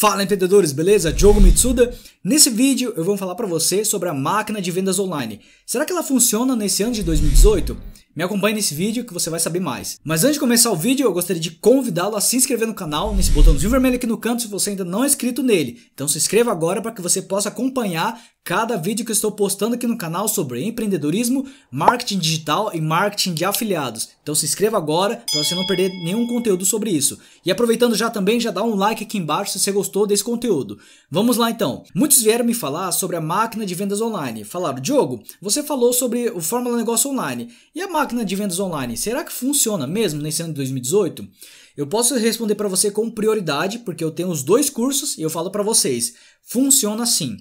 Fala empreendedores, beleza? Diogo Mitsuda. Nesse vídeo eu vou falar para você sobre a máquina de vendas online. Será que ela funciona nesse ano de 2018? Me acompanhe nesse vídeo que você vai saber mais. Mas antes de começar o vídeo, eu gostaria de convidá-lo a se inscrever no canal, nesse botãozinho vermelho aqui no canto, se você ainda não é inscrito nele. Então se inscreva agora para que você possa acompanhar cada vídeo que eu estou postando aqui no canal sobre empreendedorismo, marketing digital e marketing de afiliados. Então se inscreva agora para você não perder nenhum conteúdo sobre isso. E aproveitando já também, já dá um like aqui embaixo se você gostou desse conteúdo. Vamos lá então. Muitos vieram me falar sobre a máquina de vendas online. Falaram, Diogo, você falou sobre o Fórmula Negócio Online. E a máquina de vendas online, será que funciona mesmo nesse ano de 2018? Eu posso responder para você com prioridade, porque eu tenho os dois cursos e eu falo para vocês, funciona sim.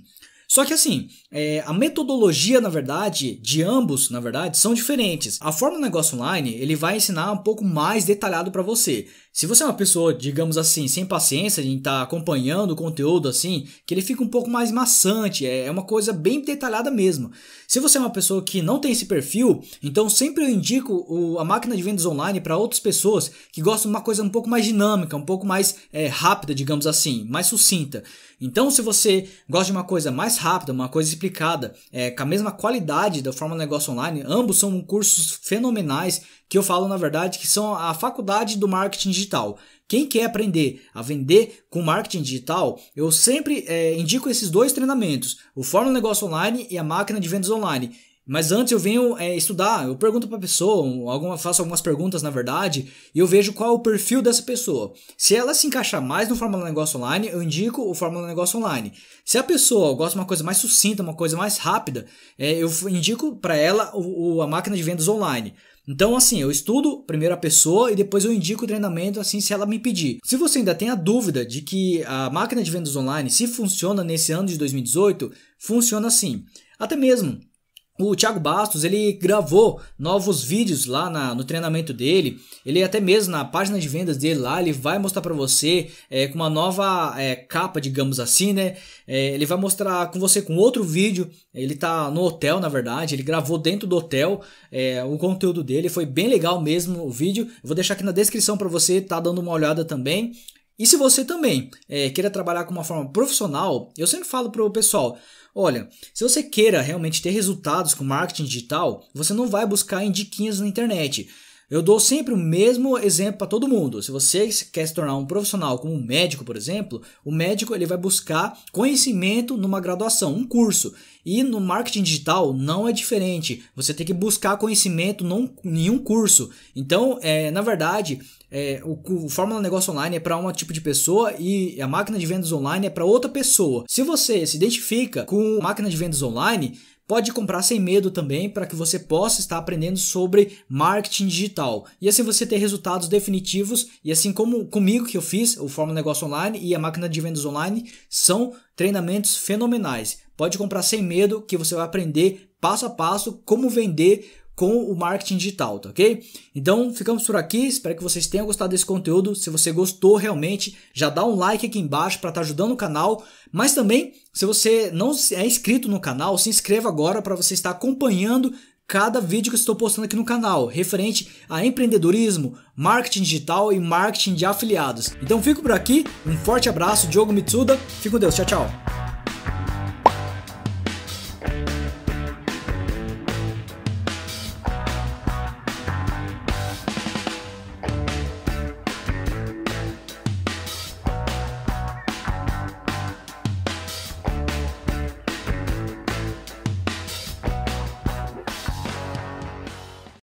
Só que assim, é, a metodologia, na verdade, de ambos, na verdade, são diferentes. A forma do negócio online, ele vai ensinar um pouco mais detalhado para você. Se você é uma pessoa, digamos assim, sem paciência em estar tá acompanhando o conteúdo assim, que ele fica um pouco mais maçante, é, é uma coisa bem detalhada mesmo. Se você é uma pessoa que não tem esse perfil, então sempre eu indico o, a máquina de vendas online para outras pessoas que gostam de uma coisa um pouco mais dinâmica, um pouco mais é, rápida, digamos assim, mais sucinta. Então, se você gosta de uma coisa mais rápida, uma coisa explicada, é, com a mesma qualidade da forma de Negócio Online, ambos são cursos fenomenais que eu falo, na verdade, que são a faculdade do marketing digital digital. Quem quer aprender a vender com marketing digital, eu sempre é, indico esses dois treinamentos: o Fórmula Negócio Online e a Máquina de Vendas Online. Mas antes eu venho é, estudar, eu pergunto para a pessoa, alguma, faço algumas perguntas na verdade, e eu vejo qual é o perfil dessa pessoa. Se ela se encaixar mais no Fórmula Negócio Online, eu indico o Fórmula Negócio Online. Se a pessoa gosta de uma coisa mais sucinta, uma coisa mais rápida, é, eu indico para ela o, o, a máquina de vendas online. Então, assim, eu estudo primeiro a pessoa e depois eu indico o treinamento, assim, se ela me pedir. Se você ainda tem a dúvida de que a máquina de vendas online se funciona nesse ano de 2018, funciona assim. Até mesmo o Thiago Bastos ele gravou novos vídeos lá na, no treinamento dele. Ele até mesmo na página de vendas dele lá ele vai mostrar para você é, com uma nova é, capa, digamos assim, né? É, ele vai mostrar com você com outro vídeo. Ele tá no hotel na verdade. Ele gravou dentro do hotel. É, o conteúdo dele foi bem legal mesmo o vídeo. vou deixar aqui na descrição para você tá dando uma olhada também. E se você também é, queira trabalhar com uma forma profissional, eu sempre falo para o pessoal: olha, se você queira realmente ter resultados com marketing digital, você não vai buscar em diquinhas na internet. Eu dou sempre o mesmo exemplo para todo mundo. Se você quer se tornar um profissional como um médico, por exemplo, o médico ele vai buscar conhecimento numa graduação, um curso. E no marketing digital não é diferente. Você tem que buscar conhecimento num, em um curso. Então, é, na verdade, é, o, o Fórmula Negócio Online é para um tipo de pessoa e a máquina de vendas online é para outra pessoa. Se você se identifica com máquina de vendas online, Pode comprar sem medo também para que você possa estar aprendendo sobre marketing digital e assim você ter resultados definitivos e assim como comigo que eu fiz o Fórmula Negócio Online e a Máquina de Vendas Online são treinamentos fenomenais. Pode comprar sem medo que você vai aprender passo a passo como vender com o marketing digital, tá ok? Então ficamos por aqui, espero que vocês tenham gostado desse conteúdo. Se você gostou realmente, já dá um like aqui embaixo para estar tá ajudando o canal. Mas também, se você não é inscrito no canal, se inscreva agora para você estar acompanhando cada vídeo que eu estou postando aqui no canal, referente a empreendedorismo, marketing digital e marketing de afiliados. Então fico por aqui, um forte abraço, Diogo Mitsuda, fico com Deus, tchau, tchau.